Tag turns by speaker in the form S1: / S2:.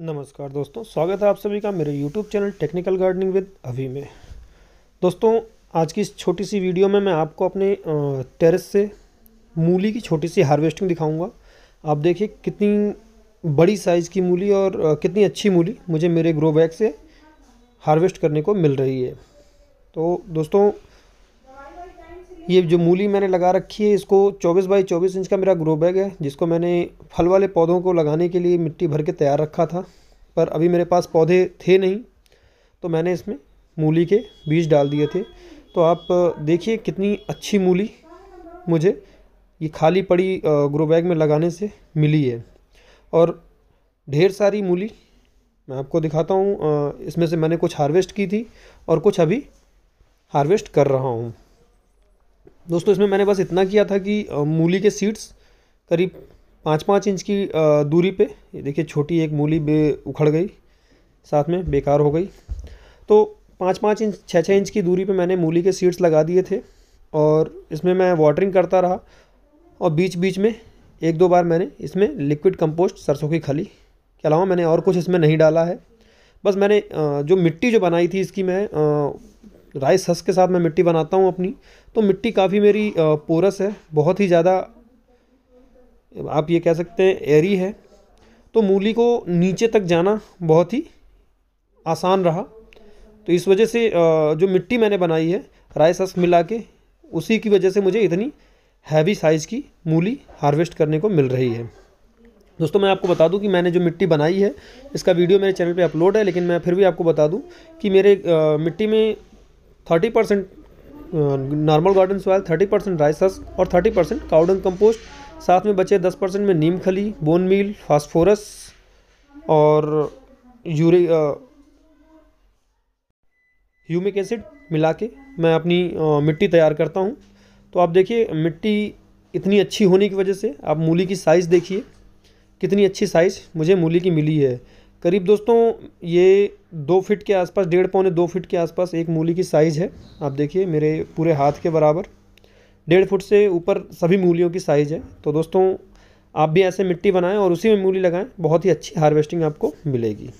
S1: नमस्कार दोस्तों स्वागत है आप सभी का मेरे YouTube channel technical gardening with Abhi में दोस्तों आज की इस छोटी सी वीडियो में मैं आपको अपने टेरेस से मूली की छोटी सी हार्वेस्टिंग दिखाऊंगा आप देखिए कितनी बड़ी साइज़ की मूली और कितनी अच्छी मूली मुझे मेरे ग्रो बैग से हार्वेस्ट करने को मिल रही है तो दोस्तों ये जो मूली मैंने लगा रखी है इसको 24 बाई 24 इंच का मेरा ग्रो बैग है जिसको मैंने फल वाले पौधों को लगाने के लिए मिट्टी भर के तैयार रखा था पर अभी मेरे पास पौधे थे नहीं तो मैंने इसमें मूली के बीज डाल दिए थे तो आप देखिए कितनी अच्छी मूली मुझे ये खाली पड़ी ग्रो बैग में लगाने से मिली है और ढेर सारी मूली मैं आपको दिखाता हूँ इसमें से मैंने कुछ हार्वेस्ट की थी और कुछ अभी हार्वेस्ट कर रहा हूँ दोस्तों इसमें मैंने बस इतना किया था कि मूली के सीड्स करीब पाँच पाँच इंच की दूरी पे ये देखिए छोटी एक मूली बे उखड़ गई साथ में बेकार हो गई तो पाँच पाँच इंच छः छः इंच की दूरी पे मैंने मूली के सीड्स लगा दिए थे और इसमें मैं वाटरिंग करता रहा और बीच बीच में एक दो बार मैंने इसमें लिक्विड कंपोस्ट सरसों की खली के अलावा मैंने और कुछ इसमें नहीं डाला है बस मैंने जो मिट्टी जो बनाई थी इसकी मैं राइस हस के साथ मैं मिट्टी बनाता हूँ अपनी तो मिट्टी काफ़ी मेरी पोरस है बहुत ही ज़्यादा आप ये कह सकते हैं एरी है तो मूली को नीचे तक जाना बहुत ही आसान रहा तो इस वजह से जो मिट्टी मैंने बनाई है राइस हस मिला के उसी की वजह से मुझे इतनी हैवी साइज़ की मूली हार्वेस्ट करने को मिल रही है दोस्तों मैं आपको बता दूं कि मैंने जो मिट्टी बनाई है इसका वीडियो मेरे चैनल पे अपलोड है लेकिन मैं फिर भी आपको बता दूं कि मेरे आ, मिट्टी में thirty percent normal garden soil thirty percent rice husk और थर्टी परसेंट काउडन कम्पोस्ट साथ में बचे दस परसेंट में नीम खली बोन मील फास्फोरस और यूरे ह्यूमिक एसिड मिला के मैं अपनी आ, uh, मिट्टी तैयार करता हूँ तो आप देखिए मिट्टी इतनी अच्छी होने की वजह से आप मूली की साइज़ देखिए कितनी अच्छी साइज़ मुझे मूली की मिली है करीब दोस्तों ये दो फिट के आसपास डेढ़ पौने दो फिट के आसपास एक मूली की साइज़ है आप देखिए मेरे पूरे हाथ के बराबर डेढ़ फुट से ऊपर सभी मूलियों की साइज़ है तो दोस्तों आप भी ऐसे मिट्टी बनाएं और उसी में मूली लगाएं बहुत ही अच्छी हार्वेस्टिंग आपको मिलेगी